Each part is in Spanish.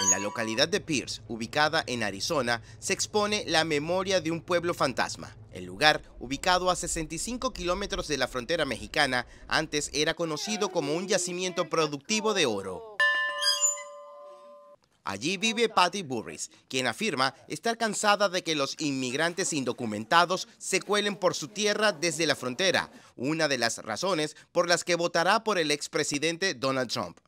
En la localidad de Pierce, ubicada en Arizona, se expone la memoria de un pueblo fantasma. El lugar, ubicado a 65 kilómetros de la frontera mexicana, antes era conocido como un yacimiento productivo de oro. Allí vive Patty Burris, quien afirma estar cansada de que los inmigrantes indocumentados se cuelen por su tierra desde la frontera, una de las razones por las que votará por el expresidente Donald Trump.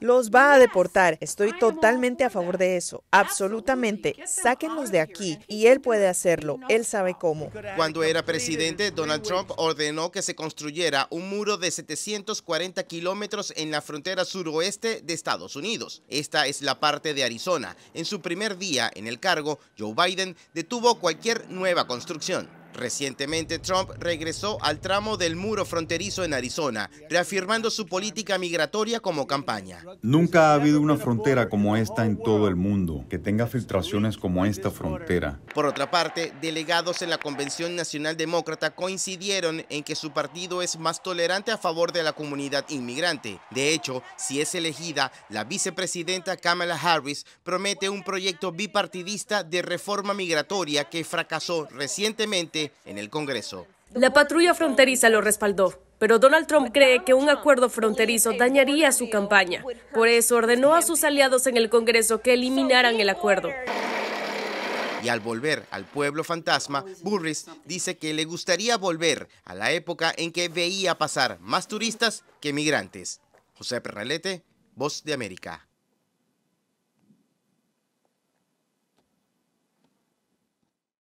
Los va a deportar. Estoy totalmente a favor de eso. Absolutamente. Sáquenlos de aquí. Y él puede hacerlo. Él sabe cómo. Cuando era presidente, Donald Trump ordenó que se construyera un muro de 740 kilómetros en la frontera suroeste de Estados Unidos. Esta es la parte de Arizona. En su primer día en el cargo, Joe Biden detuvo cualquier nueva construcción. Recientemente, Trump regresó al tramo del muro fronterizo en Arizona, reafirmando su política migratoria como campaña. Nunca ha habido una frontera como esta en todo el mundo, que tenga filtraciones como esta frontera. Por otra parte, delegados en la Convención Nacional Demócrata coincidieron en que su partido es más tolerante a favor de la comunidad inmigrante. De hecho, si es elegida, la vicepresidenta Kamala Harris promete un proyecto bipartidista de reforma migratoria que fracasó recientemente en el Congreso. La patrulla fronteriza lo respaldó, pero Donald Trump cree que un acuerdo fronterizo dañaría su campaña. Por eso ordenó a sus aliados en el Congreso que eliminaran el acuerdo. Y al volver al pueblo fantasma, Burris dice que le gustaría volver a la época en que veía pasar más turistas que migrantes. José Perralete, Voz de América.